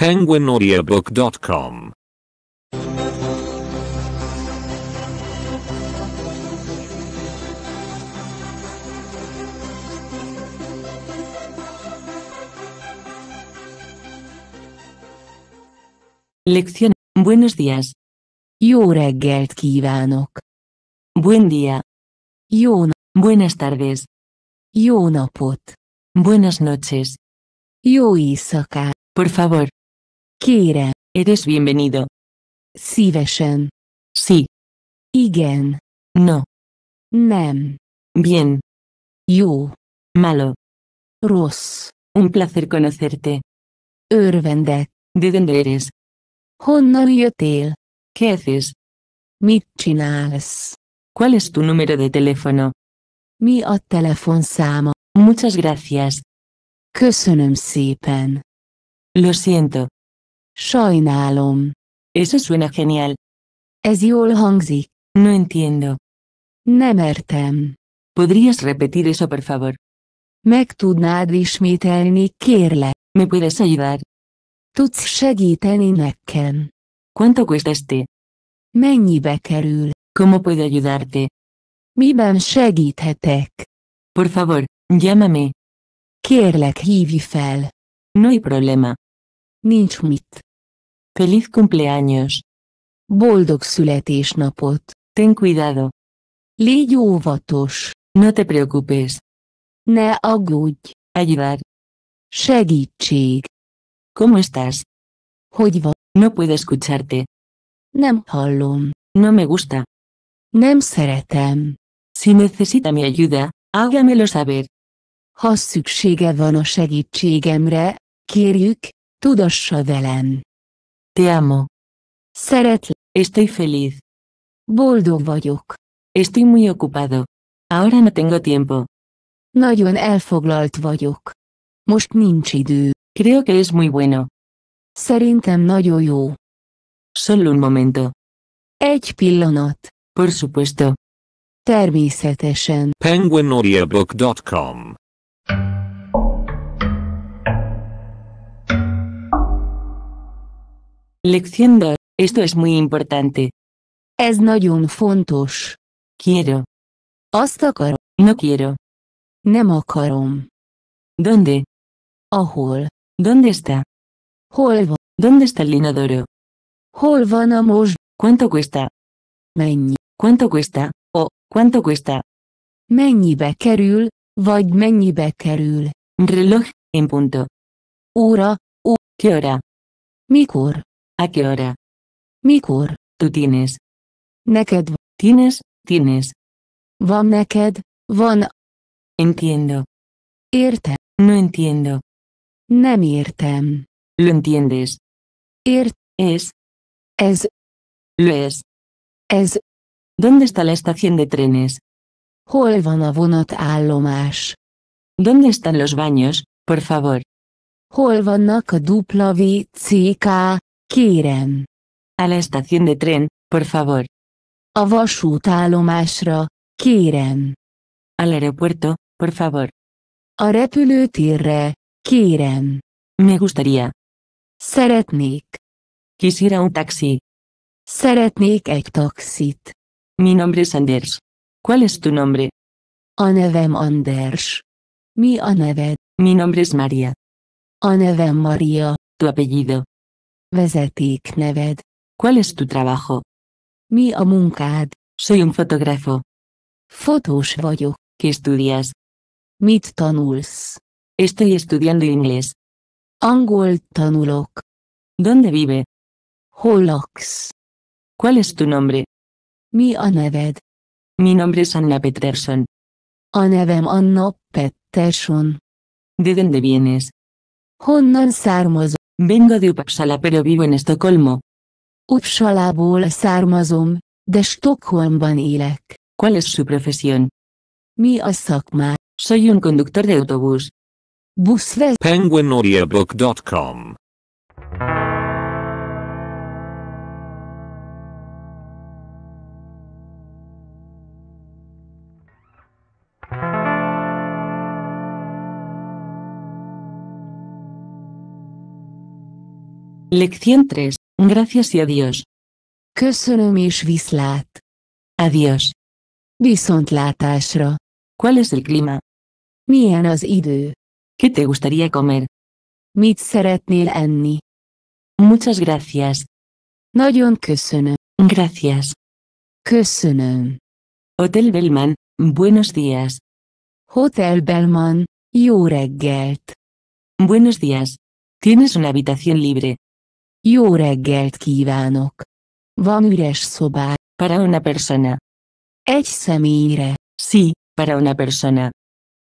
penguinaudiobook.com Lección. Buenos días. Yo reggelt kívánok. Buen día. una. Buenas tardes. una put. Buenas noches. Yo soca Por favor, Kére. Eres bienvenido. Szívesen. Sí. Igen. No. Nem. Bien. You, Malo. Ros. Un placer conocerte. ¿Örvende? ¿De dónde eres? Honnan ¿Qué haces? Mit ¿Cuál es tu número de teléfono? Mi a samo, Muchas gracias. Köszönöm szépen. Lo siento. Sajnálom. Eso suena genial. Ez jól hangzik. No entiendo. Nem értem. ¿Podrías repetir eso por favor? Meg tudnád ismételni, kérlek. ¿Me puedes ayudar? Tudsz segíteni nekem. ¿Cuánto cuesta este? Mennyibe kerül? ¿Cómo puedo ayudarte? Miben segíthetek? Por favor, llámame. Kérlek hívj fel. No hay problema. Nincs mit. Feliz cumpleaños! Boldog születésnapot! Ten cuidado! Légy óvatos! No te preocupes! Ne aggódj! Ayudar! Segítség! ¿Cómo estás? Hogy va? No puedo escucharte. Nem hallom. No me gusta. Nem szeretem. Si necesita mi ayuda, hágamelo saber. Ha szüksége van a segítségemre, kérjük, tudassa velem. Te amo. Szeretlek. Estoy feliz. Boldog vagyok. Estoy muy ocupado. Ahora no tengo tiempo. Nagyon elfoglalt vagyok. Most nincs idő. Creo que es muy bueno. Szerintem nagyon jó. Solo un momento. Egy pillanat. Por supuesto. Természetesen. penguinaudiobook.com Lección 2. Esto es muy importante. Es Ez nagyon fontos. Quiero. Azt No quiero. Nem akarom. ¿Dónde? Ahol. Oh, ¿Dónde está? Hol ¿Dónde está el inodoro? Hol van a ¿Cuánto cuesta? Mennyi. ¿Cuánto cuesta? O, ¿cuánto cuesta? Mennyibe kerül, vagy mennyibe kerül. Reloj, en punto. Ura. u, ¿qué hora? Mikor? ¿A qué hora? Mikur, tú tienes. naked tienes, tienes. Van neked, van. Entiendo. Irte. no entiendo. Nem értem. Lo entiendes. Ért, es. Es. Lo es. Es. ¿Dónde está la estación de trenes? Hol van a vonat állomás? ¿Dónde están los baños, por favor? Hol vannak Kérem. A la estación de tren, por favor. A vasútállomásra, kérem. Al aeropuerto, por favor. A repülőtérre, kérem. Me gustaría. Szeretnék. Quisiera un taxi. Szeretnék egy taxit. Mi nombre es Anders. ¿Cuál es tu nombre? A Anders. Mi a Mi nombre es María. A Tu apellido. Vezetik neved. ¿Cuál es tu trabajo? Mi a Soy un fotógrafo. Fotós vagyok. ¿Qué estudias? Mit Tonuls. Estoy estudiando inglés. Angol tanulok. ¿Dónde vive? Holox. ¿Cuál es tu nombre? Mi a neved. Mi nombre es Anna Peterson. A nevem Anna Peterson. ¿De dónde vienes? Honnan Vengo de Uppsala pero vivo en Estocolmo. Uppsalából armazón, de Stockholmban élek. ¿Cuál es su profesión? Mi a Soy un conductor de autobús. Buszve. PenguinAudiobook.com Lección 3. Gracias y adiós. Köszönöm Adiós. Viszontlátásra. ¿Cuál es el clima? Milyen az idő? ¿Qué te gustaría comer? Mit szeretnél enni? Muchas gracias. Nagyon köszönöm. Gracias. Köszönöm. Hotel Bellman, buenos días. Hotel Bellman, jó Buenos días. ¿Tienes una habitación libre? Jó reggelt kívánok! Van üres szobá. Para una persona. Egy személyre. Sí, para una persona.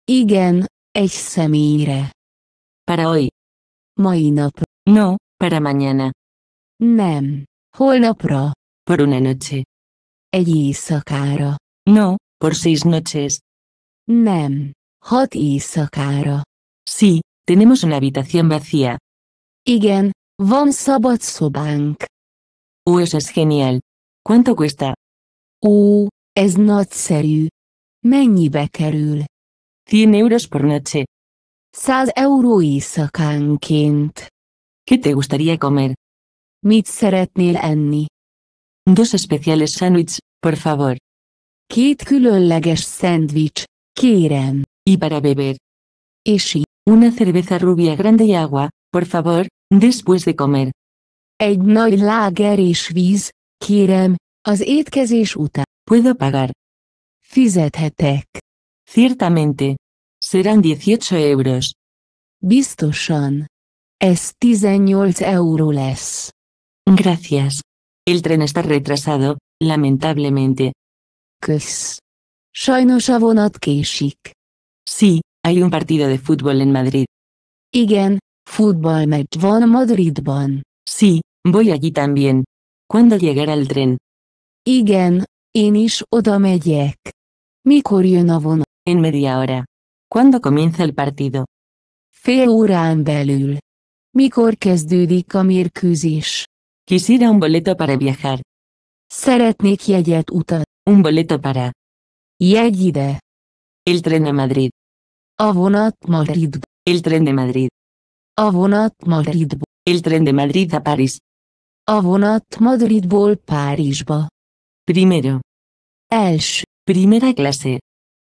Igen, egy személyre. Para hoy. Mai nap. No, para mañana. Nem. Holnapra. Por una noche. Egy éjszakára. No, por seis noches. Nem. Hat éjszakára. Sí, tenemos una habitación vacía. Igen, Von Bank. Uh, eso es genial. ¿Cuánto cuesta? Uh, ez nagyszerű. Mennyibe kerül? 100 euros por noche. 100 euró éjszakánként. ¿Qué te gustaría comer? Mit szeretnél enni? Dos especiales sándwich, por favor. Két különleges sándwich, kérem. Y para beber. Eshi, una cerveza rubia grande y agua, por favor, después de comer. Egy nagy láger és víz, kérem, az étkezés után. Puedo pagar. Fizethetek. Ciertamente. Serán 18 euros. Biztosan. Es 18 euro lesz. Gracias. El tren está retrasado, lamentablemente. Kösz. Sajnos a vonat késik. Sí, hay un partido de fútbol en Madrid. Igen, Fútbol madrid van. Sí, voy allí también. ¿Cuándo llegará el tren? Igen, én is oda megyek. Mikor jön a En media hora. ¿Cuándo comienza el partido? En órán belül. Mikor kezdődik a mérkőzés? Quisiera un boleto para viajar. Szeretnék jegyet utat. Un boleto para. Jegy ide. El tren de Madrid. Avonat Madrid. El tren de Madrid. Avonat Madridból. El tren de Madrid a París. A vonat Madridból Párizsba. Primero. Els. Primera clase.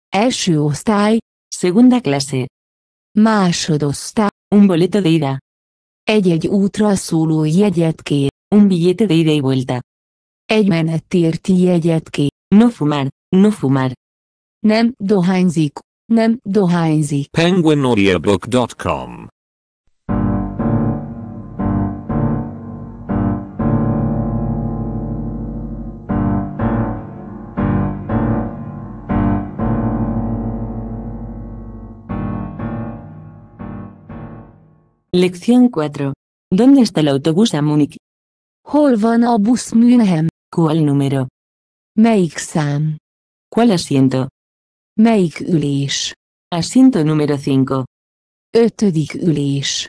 Első osztály. Segunda clase. Másodosztály. Un boleto de ida. Egy-egy útra szóló jegyet kér. Un billete de ida y vuelta. Egy menetérti jegyet kér. No fumar, no fumar. Nem dohányzik, nem dohányzik. penguinaudiobooks.com Lección 4. ¿Dónde está el autobús a Múnich? Hol van a bus München? ¿Cuál número? Meik Sam. ¿Cuál asiento? Meik ülés? Asiento número 5. Ötödik ülés.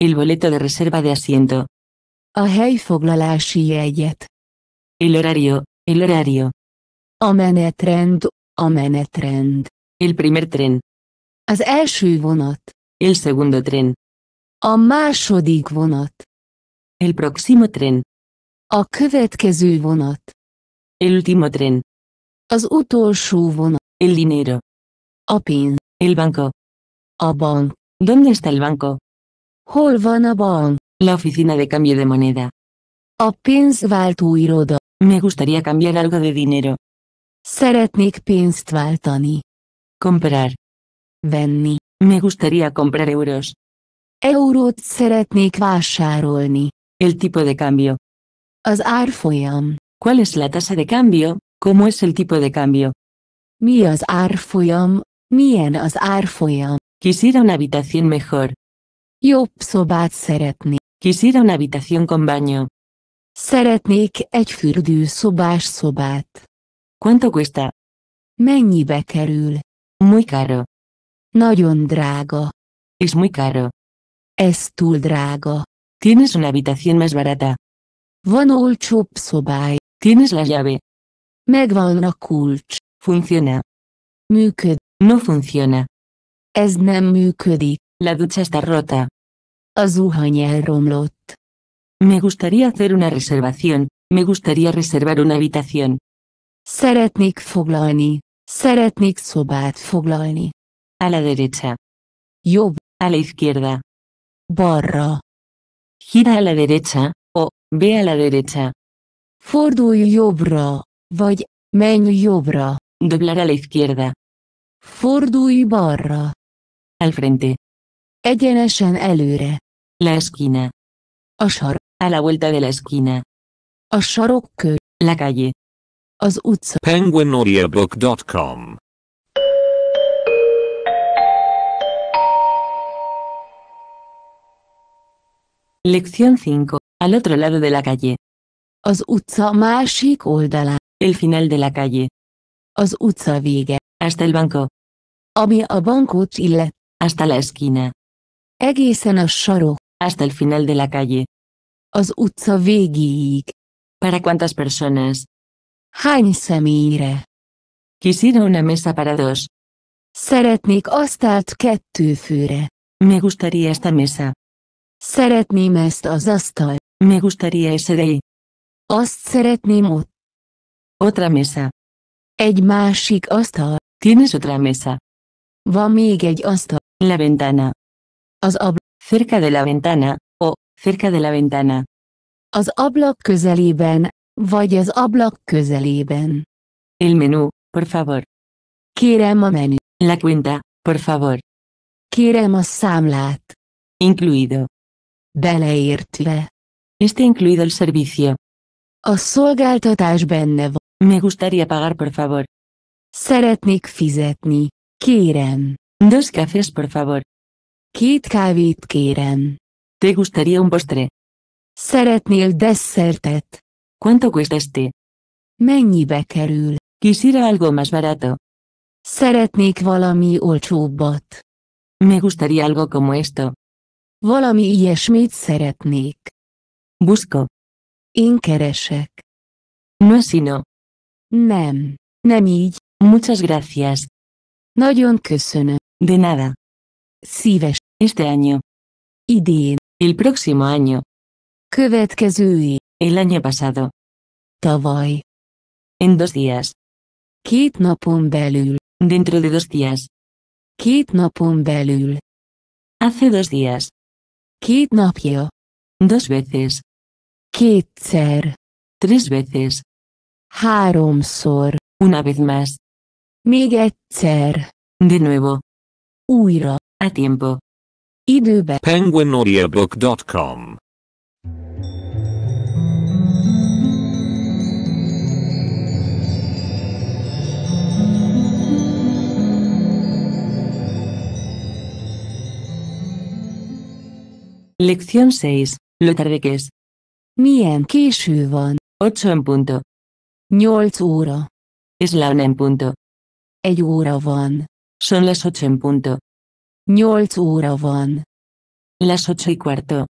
El boleto de reserva de asiento. A helyfoglalási jegyet. El horario, el horario. A menetrend, El primer tren. Az első vonat. El segundo tren. A második vonat. El próximo tren. A következő vonat. El último tren. Az utolsó vonat. El dinero. A pénz. El banco. A bank. ¿Dónde está el banco? Hol van a bank? La oficina de cambio de moneda. A pénzváltó iroda. Me gustaría cambiar algo de dinero. Szeretnék pénzt váltani. Comprar. Venni. Me gustaría comprar euros. Eurót szeretnék vásárolni. El tipo de cambio. Az árfolyam. ¿Cuál es la tasa de cambio? ¿Cómo es el tipo de cambio? Mi az árfolyam? Milyen az árfolyam? Quisiera una habitación mejor. Jobb szobát szeretnék. Quisiera una habitación con baño. Szeretnék egy fürdőszobás szobát. ¿Cuánto cuesta? Mennyibe kerül? Muy caro. Nagyon drága. Es muy caro. Es tú el drago. Tienes una habitación más barata. Von Sobai. Tienes la llave. Megvan a kulcs. Funciona. Működ. No funciona. Es nem működik. La ducha está rota. Az romlott. Me gustaría hacer una reservación. Me gustaría reservar una habitación. Szeretnék foglalni. Szeretnék szobát foglalni. A la derecha. Jobb. A la izquierda. balra. Gira a la derecha, o ve a la derecha. Fordulj jobbra, vagy menj jobbra. Doblar a la izquierda. Fordulj balra. Al frente. Egyenesen előre. La esquina. A sor. A la vuelta de la esquina. A sarokkő. La calle. Az utca. Penguinaudiobook.com Lección 5. Al otro lado de la calle. Az utca másik oldalán. El final de la calle. Az utca vége. Hasta el banco. Ami a bankot illet. Hasta la esquina. Egészen a sarok. Hasta el final de la calle. Az utca végéig. ¿Para cuántas personas? Hány személyre? Quisiera una mesa para dos. Szeretnék asztalt kettő főre. Me gustaría esta mesa Szeretném ezt az asztalt. Me gustaría ese de ahí. Azt szeretném ott. Otra mesa. Egy másik asztal. Tienes otra mesa. Van még egy asztal. La ventana. Az ablak. Cerca de la ventana, o, cerca de la ventana. Az ablak közelében, vagy az ablak közelében. El menú, por favor. Kérem a menü. La cuenta, por favor. Kérem a számlát. Incluido. Beleértve. Este incluido el servicio. A szolgáltatás benne van. Me gustaría pagar por favor. Szeretnék fizetni. Kérem. Dos cafés por favor. Két kávét kérem. Te gustaría un postre. Szeretnél desszertet. ¿Cuánto cuesta este? Mennyibe kerül? Quisiera algo más barato. Szeretnék valami olcsóbbat. Me gustaría algo como esto. Valami ilyesmit szeretnék. Busco. Én keresek. No sino. Nem. Nem így. Muchas gracias. Nagyon köszönöm. De nada. Szíves. Este año. Idén. El próximo año. Következő El año pasado. Tavaly. En dos días. Két napon belül. Dentro de dos días. Két napon belül. Hace dos días. Kidnapio. Dos veces. Kitzer. Tres veces. Harumsor Una vez más. Még De nuevo. Uiro A tiempo. Időbe. Penguinaudiobook.com Lección 6. Lo tarde que es. Mien van. 8 en punto. 8 Es la una en punto. Egy von. van. Son las 8 en punto. 8 óra van. Las 8 y cuarto.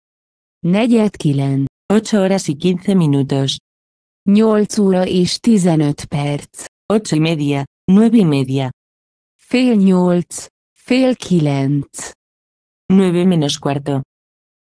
Negyed kilen. 8 horas y 15 minutos. 8 óra y 15 perc. 8 y media, 9 y media. Fél 8, fél 9. 9 menos cuarto.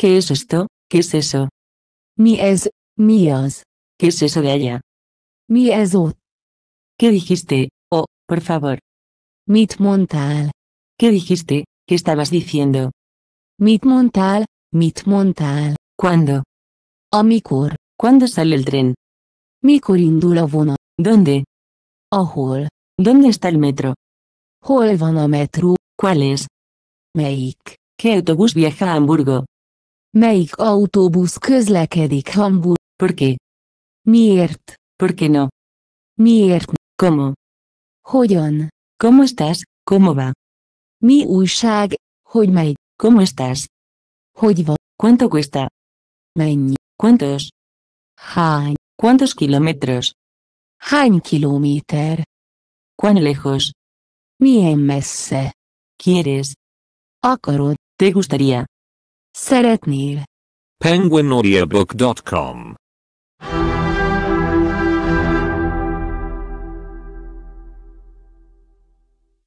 ¿Qué es esto? ¿Qué es eso? Mi es, mías. ¿Qué es eso de allá? Mi es ¿Qué dijiste? Oh, por favor. Mit montal. ¿Qué dijiste? ¿Qué estabas diciendo? Mit montal, mit montal. ¿Cuándo? kur ¿Cuándo sale el tren? Mi ¿Dónde? a vona. ¿Dónde? ¿Dónde está el metro? Hol metro. ¿Cuál es? Meik. ¿Qué autobús viaja a Hamburgo? Melyik autobus közlekedik Hamburg? ¿Por qué? Miért? ¿Por qué no? Miért? ¿Cómo? Hogyan? ¿Cómo estás? ¿Cómo va? Mi újság? Hogy ¿Cómo estás? Hogy va? ¿Cuánto cuesta? Mennyi? ¿Cuántos? Hány? ¿Cuántos kilómetros? Hány kilometer? ¿Cuán lejos? Mi ms, ¿Quieres? Akarod? ¿Te gustaría? Szeretnél. penguinaudiobook.com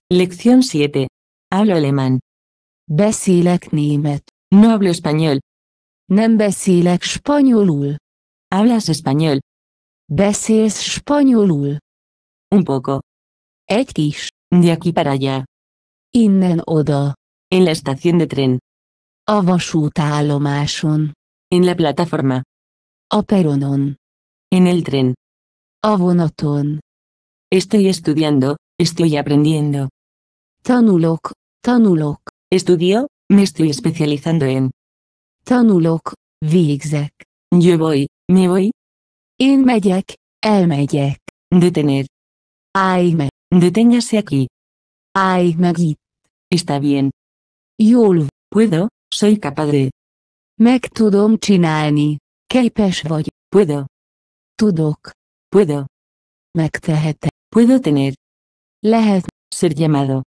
Lección 7. Hablo alemán. Beszélek német. No hablo español. Nem beszélek spanyolul. Hablas español. Beszélsz spanyolul. Un poco. Egy De aquí para allá. Innen oda. En la estación de tren. A vasútállomáson. En la plataforma. A En el tren. A vonaton. Estoy estudiando, estoy aprendiendo. Tanulok, tanulok. Estudio, me estoy especializando en. Tanulok, végzek. Yo voy, me voy. Én el elmegyek. Detener. Állj me, Deténgase aquí. Ay, meg Está bien. Jól. Puedo, Soy capaz de. Meg tudom csinálni. Képes vagy. Puedo. Tudok. Puedo. Megtehete. Puedo tener. Lehet. Ser llamado.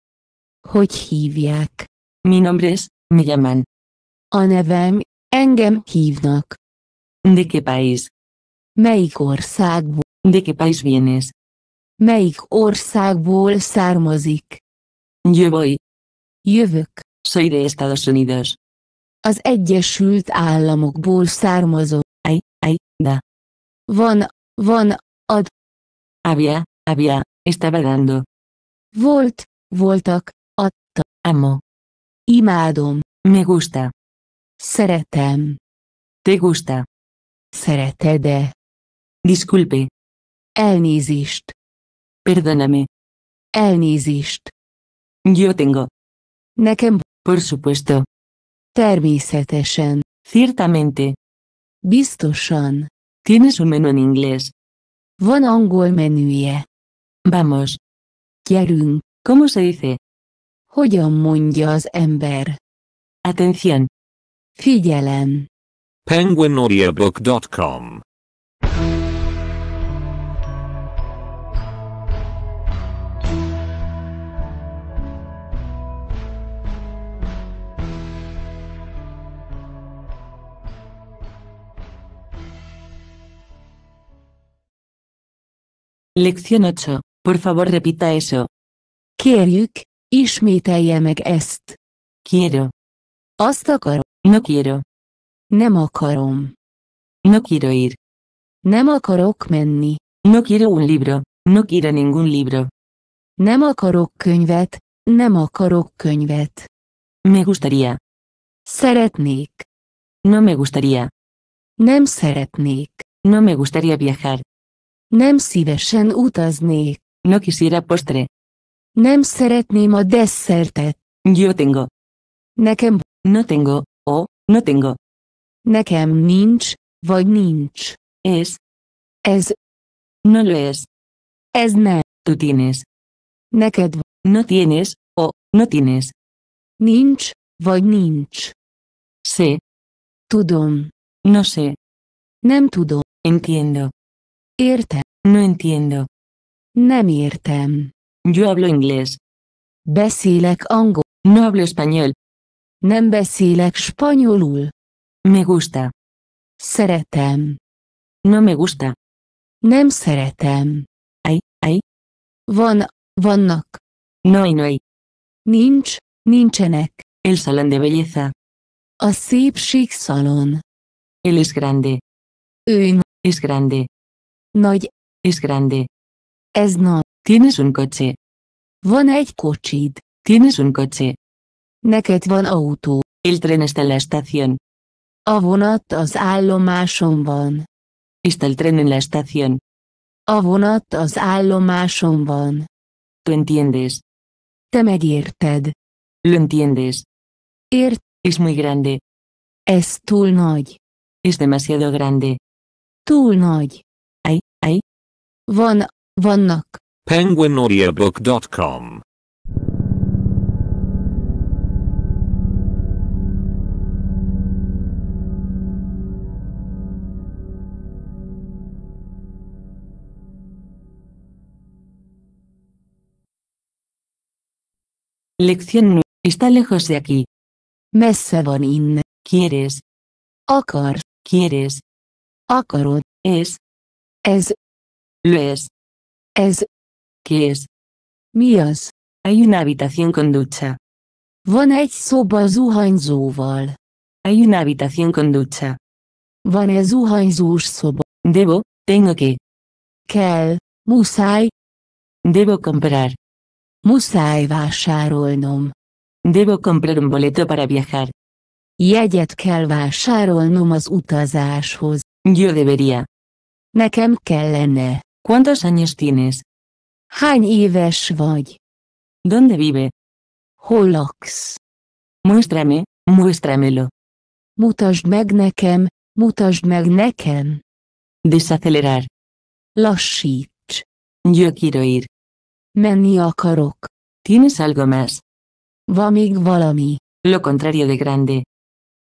Hogy hívják? Mi nombre es, me llaman. A nevem, engem hívnak. De qué país? Melyik országból? De qué país vienes? Melyik országból származik? Yo voy. Jövök. Soy de Estados Unidos az Egyesült Államokból származó ej, ej, de. Van, van, ad. Había, és estaba dando. Volt, voltak, adta. Amo. Imádom. Me gusta. Szeretem. Te gusta. Szereted-e? Disculpe. Elnézést. Perdóname. Elnézést. Yo tengo. Nekem. Por supuesto. Természetesen. Ciertamente. Biztosan. Tienes un menú en inglés. Van angol menüje. Vamos. Gyerünk. ¿Cómo se dice? Hogyan mondja az ember? Atención. Figyelem. Penguinaudiobook.com Lección 8. Por favor repita eso. Kérjük, ismételje meg ezt. Quiero. Azt akarom. No quiero. Nem akarom. No quiero ir. Nem akarok menni. No quiero un libro. No quiero ningún libro. Nem akarok könyvet. Nem akarok könyvet. Me gustaría. Szeretnék. No me gustaría. Nem szeretnék. No me gustaría viajar. Nem szívesen utaznék. No quisiera postre. Nem szeretném a desszertet. Yo tengo. Nekem. No tengo. O, no tengo. Nekem nincs, vagy nincs. Es. Ez. No lo es. Ez nem. Tú tienes. Neked. No tienes, o, no tienes. Nincs, vagy nincs. Sé. Tudom. No sé. Nem tudom. Entiendo. Érte. No entiendo. Nem értem. Yo hablo inglés. Beszélek angol. No hablo español. Nem beszélek spanyolul. Me gusta. Szeretem. No me gusta. Nem szeretem. Ay, ay. Von, vannak. No hay, no hay. Nincs, nincsenek. El salón de belleza. A szépség salón. Él es grande. Ön. Es grande. Nagy, es grande. Es no. Tienes un coche. Van egy kocsid. Tienes un coche. Neked van auto. El tren está en la estación. A vonat az állomáson van. Está el tren en la estación. A vonat az állomáson van. Tú entiendes. Te megérted. Lo entiendes. Ért. Es muy grande. Es túl nagy. Es demasiado grande. Túl nagy. Von, vonnak. PenguinAudiobook.com Lección Está lejos de aquí. Messebonin, ¿Quieres? Okor. ¿Quieres? Ocorud, ¿es? Es. Es. Luis. Es. ¿Qué es? Míos. Hay una habitación con ducha. Van egy szoba zuhanyzóval. Hay una habitación con ducha. Van egy zuhanyzós szoba. Debo, tengo que. Kell, muszáj. Debo comprar. Muszáj vásárolnom. Debo comprar un boleto para viajar. Jegyet kell vásárolnom az utazáshoz. Yo debería. Nekem kellene. ¿Cuántos años tienes? Hány éves vagy? ¿Dónde vive? Hol laksz? Muéstrame, muéstramelo. Mutasd meg nekem, mutasd meg nekem. Desacelerar. Lassíts. Yo quiero ir. Menni akarok. ¿Tienes algo más? Vamig még valami. Lo contrario de grande.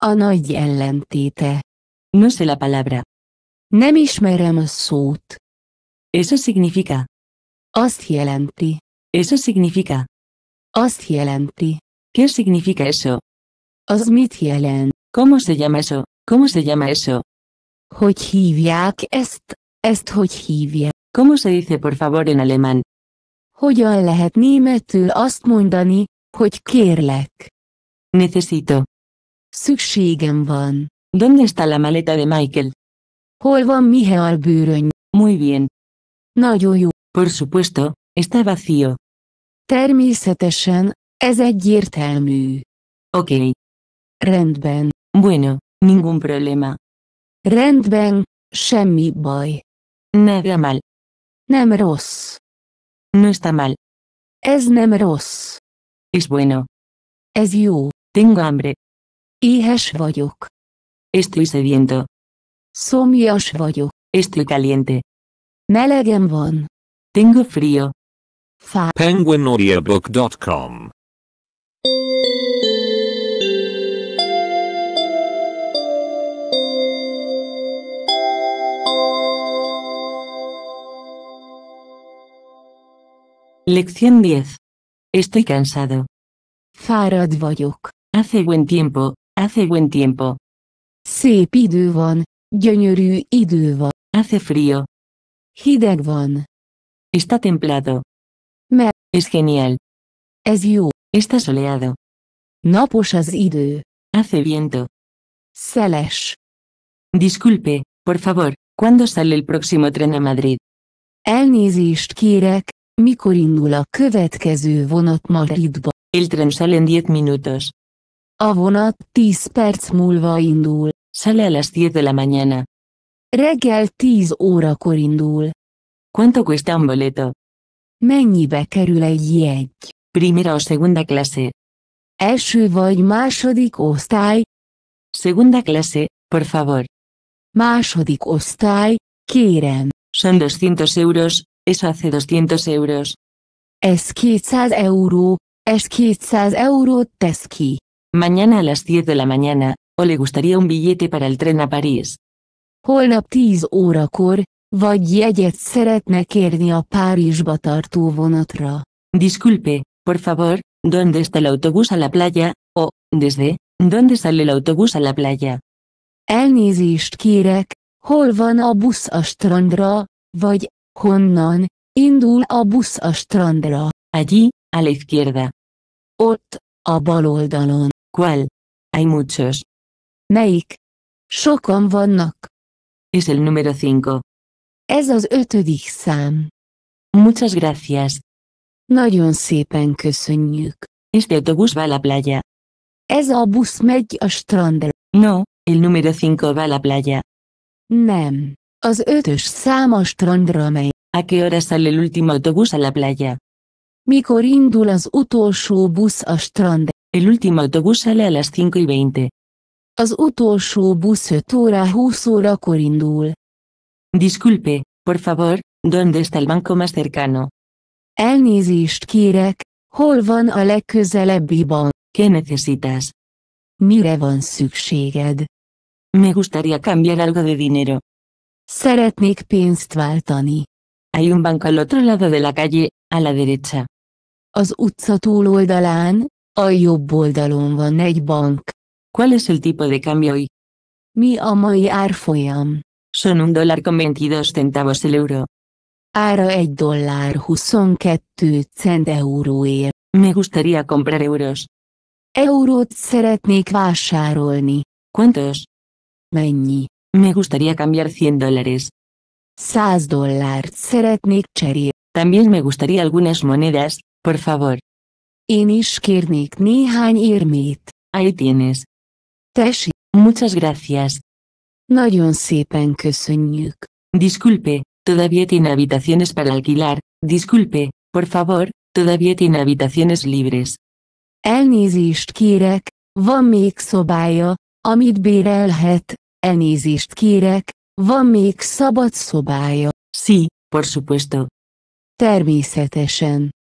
A nagy ellentéte. No sé la palabra. Nem ismerem a szót. Eso significa. Azt Eso significa. Azt ¿Qué significa eso? Az mit jelent? ¿Cómo se llama eso? ¿Cómo se llama eso? Hogy est, ezt? Ezt ¿Cómo se dice por favor en alemán? Hogyan lehet németül azt mondani, hogy kérlek? Necesito. Szükségem van. ¿Dónde está la maleta de Michael? Hol van Michael bőröny? Muy bien. No yo. Por supuesto, está vacío. es ez egyértelmű. Ok. Rendben. Bueno, ningún problema. Rendben, semmi baj. Nada mal. Nem No está mal. Es nem Es bueno. Es jó. Tengo hambre. Éhes vagyok. Estoy sediento. Szomjas vagyok. Estoy caliente van. Tengo frío. Fa. PenguinAudiobook.com Lección 10. Estoy cansado. Fárad vagyok. Hace buen tiempo, hace buen tiempo. Si idő van, gyönyörű idő van. Hace frío, Hideg van. Está templado. Me. Es genial. Es jó. Está soleado. Napos az idő. Hace viento. Seles. Disculpe, por favor, ¿cuándo sale el próximo tren a Madrid? Elnézést kérek, mikor indul a következő vonat Madridba? El tren sale en 10 minutos. A vonat 10 perc múlva indul. Sale a las 10 de la mañana. Regal 10 órakor corindul. ¿Cuánto cuesta un boleto? Mennyibe kerül egy jegy? Primera o segunda clase. Első vagy második osztály? Segunda clase, por favor. Második osztály, kérem. Son 200 euros, eso hace 200 euros. Es 200 euro, euro. 200 euro Mañana a las 10 de la mañana, ¿o le gustaría un billete para el tren a París? holnap 10 órakor, vagy jegyet szeretne kérni a Párizsba tartó vonatra. Disculpe, por favor, ¿dónde está el autobús a la playa? O, desde, ¿dónde sale el autobús a la playa? Elnézést kérek, hol van a busz a strandra, vagy, honnan, indul a busz a strandra. Allí, a la izquierda. Ott, a bal oldalon. ¿Cuál? Hay muchos. Melyik? Sokan vannak. Es el número 5. Ez az ötödik szám. Muchas gracias. Nagyon szépen köszönjük. Este autobús va a la playa. Ez a busz megy a strandra. No, el número 5 va a la playa. Nem. Az ötös szám a strandra megy. ¿A qué hora sale el último autobús a la playa? Mikor indul az utolsó busz a strandra? El último autobús sale a las 5 y 20. Az utolsó busz 5 óra 20 órakor indul. Disculpe, por favor, ¿dónde está el banco más cercano? Elnézést kérek, hol van a legközelebbi bank? ¿Qué necesitas? Mire van szükséged? Me gustaría cambiar algo de dinero. Szeretnék pénzt váltani. Hay un banco al otro lado de la calle, a la derecha. Az utca túloldalán, a jobb oldalon van egy bank. ¿Cuál es el tipo de cambio hoy? Mi amo y arfoyam. Um, son un dólar con 22 centavos el euro. Ára e dólar, cent euro. Er. Me gustaría comprar euros. Eurot szeretnék vásárolni. ¿Cuántos? Mennyi? Me gustaría cambiar 100 dólares. 100 dólar szeretnék cserélni. Er. También me gustaría algunas monedas, por favor. Én is kérnék néhány érmét. Ahí tienes. Tesi, muchas gracias. Nagyon szépen köszönjük. Disculpe, todavía tiene habitaciones para alquilar. Disculpe, por favor, todavía tiene habitaciones libres. Elnézést kérek, van még szobája, amit bérelhet. Elnézést kérek, van még szabad Sí, por supuesto. Természetesen.